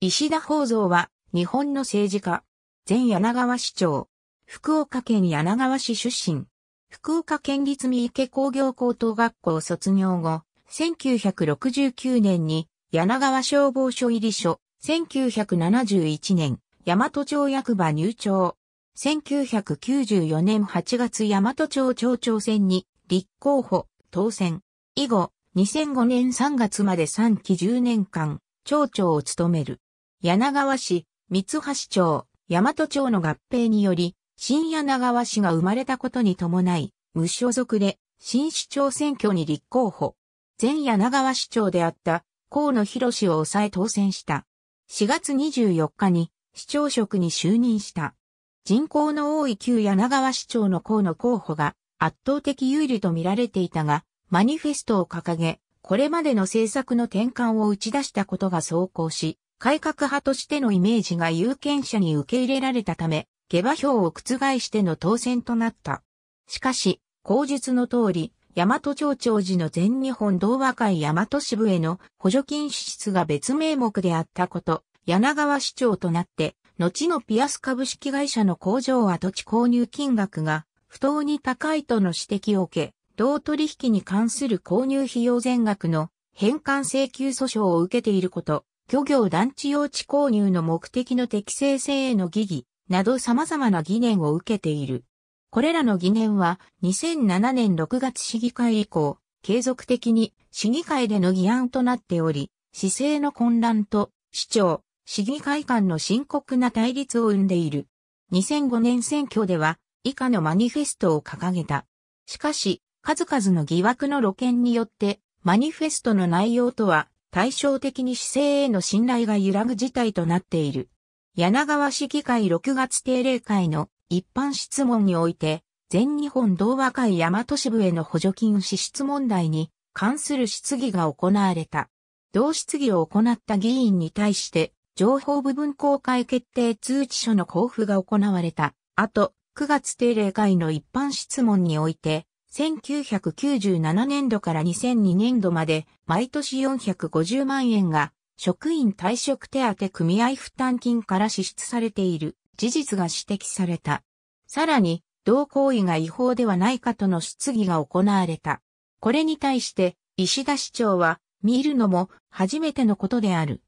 石田宝蔵は、日本の政治家、前柳川市長、福岡県柳川市出身、福岡県立三池工業高等学校卒業後、1969年に柳川消防署入り所、1971年、大和町役場入庁、1994年8月大和町町長選に立候補、当選。以後、2005年3月まで3期10年間、町長を務める。柳川市、三橋町、大和町の合併により、新柳川市が生まれたことに伴い、無所属で、新市長選挙に立候補。前柳川市長であった河野博士を抑え当選した。4月24日に市長職に就任した。人口の多い旧柳川市長の河野候補が圧倒的有利と見られていたが、マニフェストを掲げ、これまでの政策の転換を打ち出したことが走行し、改革派としてのイメージが有権者に受け入れられたため、下馬評を覆しての当選となった。しかし、口述の通り、大和町長寺の全日本同和会大和支部への補助金支出が別名目であったこと、柳川市長となって、後のピアス株式会社の工場跡地購入金額が不当に高いとの指摘を受け、同取引に関する購入費用全額の返還請求訴訟を受けていること、漁業団地用地購入の目的の適正性への疑義など様々な疑念を受けている。これらの疑念は2007年6月市議会以降、継続的に市議会での議案となっており、市政の混乱と市長、市議会間の深刻な対立を生んでいる。2005年選挙では以下のマニフェストを掲げた。しかし、数々の疑惑の露見によって、マニフェストの内容とは対照的に市政への信頼が揺らぐ事態となっている。柳川市議会6月定例会の一般質問において、全日本同和会大和支部への補助金支出問題に関する質疑が行われた。同質疑を行った議員に対して、情報部分公開決定通知書の交付が行われた。あと、9月定例会の一般質問において、1997年度から2002年度まで毎年450万円が職員退職手当組合負担金から支出されている事実が指摘された。さらに、同行為が違法ではないかとの質疑が行われた。これに対して、石田市長は、見るのも初めてのことである。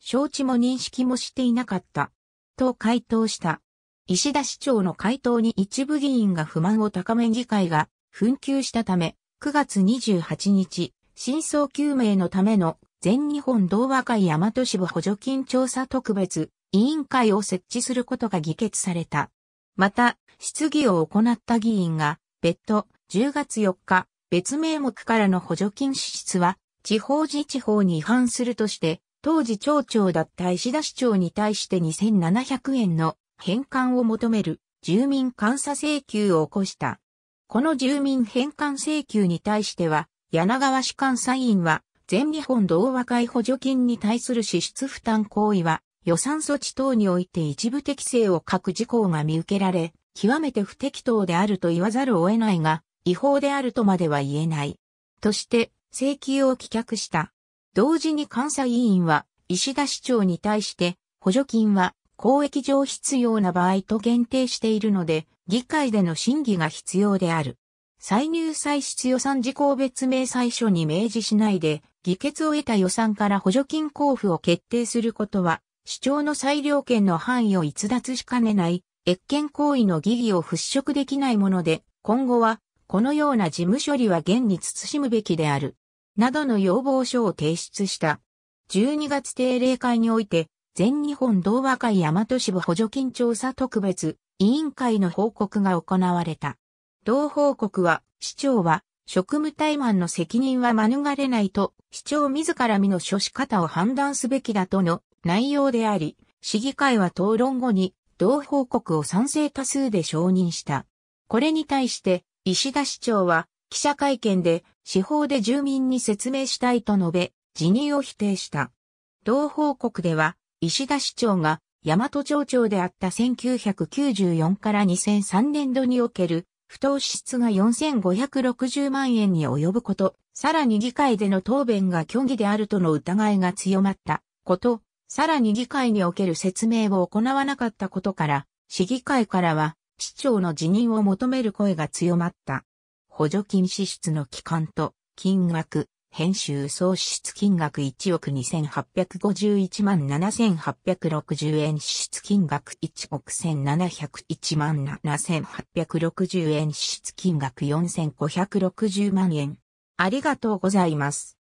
承知も認識もしていなかった。と回答した。石田市長の回答に一部議員が不満を高め議会が紛糾したため、9月28日、真相究明のための全日本同和会大和支部補助金調査特別委員会を設置することが議決された。また、質疑を行った議員が、別途10月4日、別名目からの補助金支出は、地方自治法に違反するとして、当時町長だった石田市長に対して2700円の返還を求める住民監査請求を起こした。この住民返還請求に対しては、柳川市監査院は、全日本同和会補助金に対する支出負担行為は、予算措置等において一部適正を欠く事項が見受けられ、極めて不適当であると言わざるを得ないが、違法であるとまでは言えない。として、請求を棄却した。同時に監査委員は、石田市長に対して、補助金は、公益上必要な場合と限定しているので、議会での審議が必要である。歳入歳出予算事項別明細書に明示しないで、議決を得た予算から補助金交付を決定することは、主張の裁量権の範囲を逸脱しかねない、越権行為の疑義を払拭できないもので、今後は、このような事務処理は現に慎むべきである。などの要望書を提出した。12月定例会において、全日本同和会大和支部補助金調査特別委員会の報告が行われた。同報告は、市長は、職務怠慢の責任は免れないと、市長自ら身の処し方を判断すべきだとの内容であり、市議会は討論後に、同報告を賛成多数で承認した。これに対して、石田市長は、記者会見で、司法で住民に説明したいと述べ、辞任を否定した。同報告では、石田市長が、大和町長であった1994から2003年度における不当支出が4560万円に及ぶこと、さらに議会での答弁が虚偽であるとの疑いが強まったこと、さらに議会における説明を行わなかったことから、市議会からは市長の辞任を求める声が強まった。補助金支出の期間と金額、編集総支出金額1億2851万7860円支出金額1億1701万7860円支出金額4560万円。ありがとうございます。